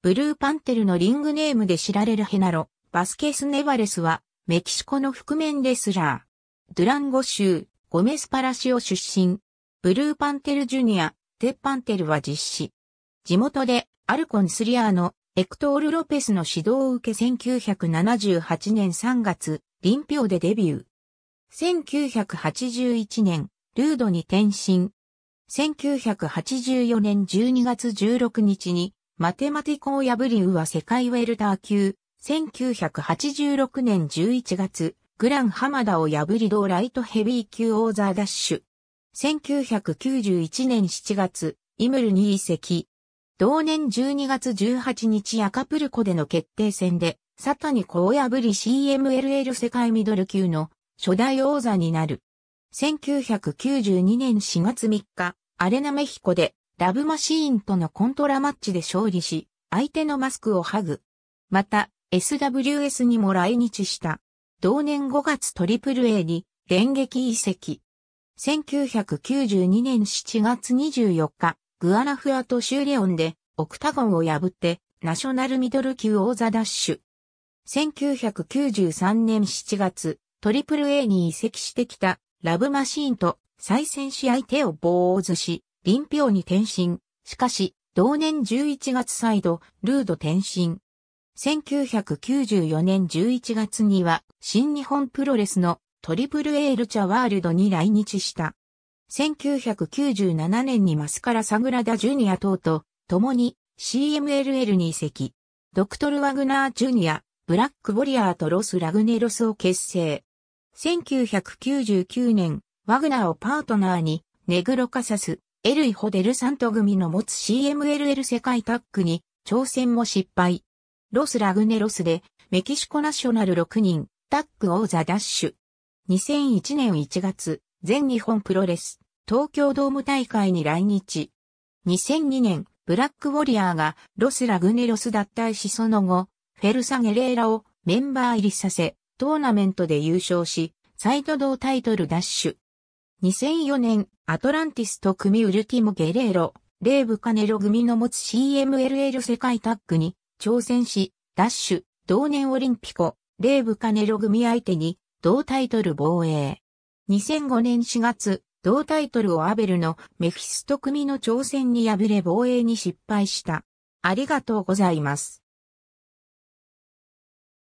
ブルーパンテルのリングネームで知られるヘナロ、バスケス・ネバレスは、メキシコの覆面レスラー。ドゥランゴ州、ゴメスパラシオ出身。ブルーパンテルジュニア、テッパンテルは実施。地元で、アルコン・スリアーの、エクトール・ロペスの指導を受け1978年3月、リンピオでデビュー。1981年、ルードに転身。1984年12月16日に、マテマティコを破りウは世界ウェルター級、1986年11月、グランハマダを破り同ライトヘビー級オーザーダッシュ。1991年7月、イムルに移籍。同年12月18日アカプルコでの決定戦で、サタニコを破り CMLL 世界ミドル級の初代王座になる。1992年4月3日、アレナメヒコでラブマシーンとのコントラマッチで勝利し、相手のマスクを剥ぐ。また、SWS にも来日した。同年5月トリプル a に電撃移籍。1992年7月24日、グアナフアとシューレオンでオクタゴンを破ってナショナルミドル級王座ダッシュ。1993年7月、トリプル a に移籍してきたラブマシーンと再戦し相手ををずし、臨氷に転身。しかし、同年11月再度、ルード転身。1994年11月には、新日本プロレスのトリプルエールチャワールドに来日した。1997年にマスカラ・サグラダ・ジュニア等と共に CMLL に移籍。ドクトル・ワグナー・ジュニア、ブラック・ボリアーとロス・ラグネロスを結成。1999年、ワグナーをパートナーに、ネグロ・カサス、エルイホデルサント組の持つ CMLL 世界タッグに挑戦も失敗。ロス・ラグネロスでメキシコナショナル6人タッグ王座ダッシュ。2001年1月、全日本プロレス東京ドーム大会に来日。2002年、ブラックウォリアーがロス・ラグネロス脱退しその後、フェルサ・ゲレーラをメンバー入りさせ、トーナメントで優勝し、サイド同タイトルダッシュ。2004年、アトランティスと組ウルティモ・ゲレーロ、レーブ・カネロ組の持つ CMLL 世界タッグに挑戦し、ダッシュ、同年オリンピコ、レーブ・カネロ組相手に同タイトル防衛。2005年4月、同タイトルをアベルのメフィスト組の挑戦に敗れ防衛に失敗した。ありがとうございます。